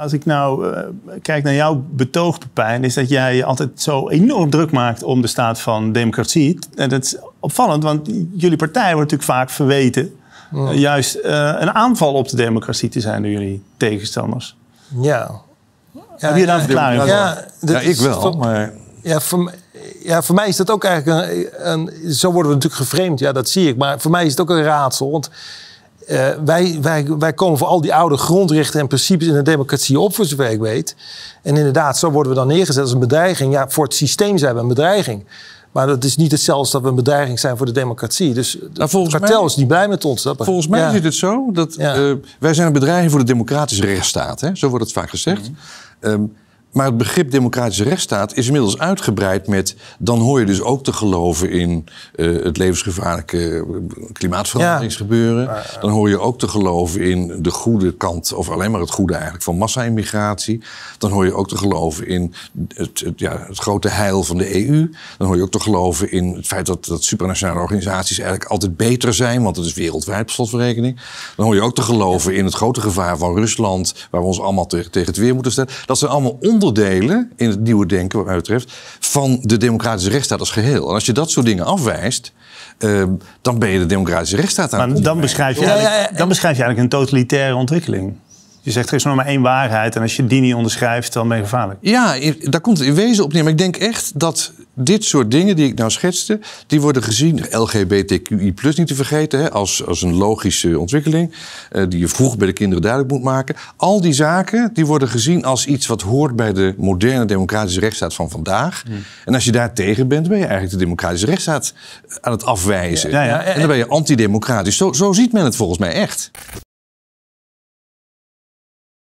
Als ik nou eh, kijk naar jouw betoog, pijn, is dat jij je altijd zo enorm druk maakt om de staat van democratie. En dat is opvallend, want jullie partij wordt natuurlijk vaak verweten eh, juist eh, een aanval op de democratie te zijn door jullie tegenstanders. Ja. ja Heb je daar een verklaring voor? Ja, ik wel, maar... Ja voor, ja, voor mij is dat ook eigenlijk een, een, Zo worden we natuurlijk geframed, ja, dat zie ik. Maar voor mij is het ook een raadsel, want... Eh, wij, wij, wij komen voor al die oude grondrechten en principes in de democratie op, voor zover ik weet. En inderdaad, zo worden we dan neergezet als een bedreiging. Ja, voor het systeem zijn we een bedreiging. Maar dat is niet hetzelfde dat we een bedreiging zijn voor de democratie. Dus het nou, kartel mij, is niet blij met ons. volgens mij is het zo dat eh, wij zijn een bedreiging voor de democratische rechtsstaat. Hè? Zo wordt het vaak gezegd. Mhm. Ehm, maar het begrip democratische rechtsstaat is inmiddels uitgebreid met. dan hoor je dus ook te geloven in eh, het levensgevaarlijke eh, klimaatverandering gebeuren. Dan hoor je ook te geloven in de goede kant, of alleen maar het goede eigenlijk, van massa-immigratie. Dan hoor je ook te geloven in het, ja, het grote heil van de EU. Dan hoor je ook te geloven in het feit dat, dat supranationale organisaties eigenlijk altijd beter zijn, want het is wereldwijd op slotverrekening. Dan hoor je ook te geloven in het grote gevaar van Rusland, waar we ons allemaal tegen het weer moeten stellen. Dat zijn allemaal on onderdelen in het nieuwe denken, wat mij betreft, van de democratische rechtsstaat als geheel. En als je dat soort dingen afwijst, ehm, dan ben je de democratische rechtsstaat aan Maar dan beschrijf, je dan beschrijf je eigenlijk een totalitaire ontwikkeling. Je zegt er is nog maar één waarheid en als je die niet onderschrijft, dan ben je gevaarlijk. Ja, daar komt het in wezen op neer. Maar ik denk echt dat dit soort dingen die ik nou schetste, die worden gezien, LGBTQI plus niet te vergeten, hè, als, als een logische ontwikkeling, eh, die je vroeg bij de kinderen duidelijk moet maken. Al die zaken, die worden gezien als iets wat hoort bij de moderne democratische rechtsstaat van vandaag. Hmm. En als je daar tegen bent, ben je eigenlijk de democratische rechtsstaat aan het afwijzen. ja. En dan ben je antidemocratisch. Zo, zo ziet men het volgens mij echt.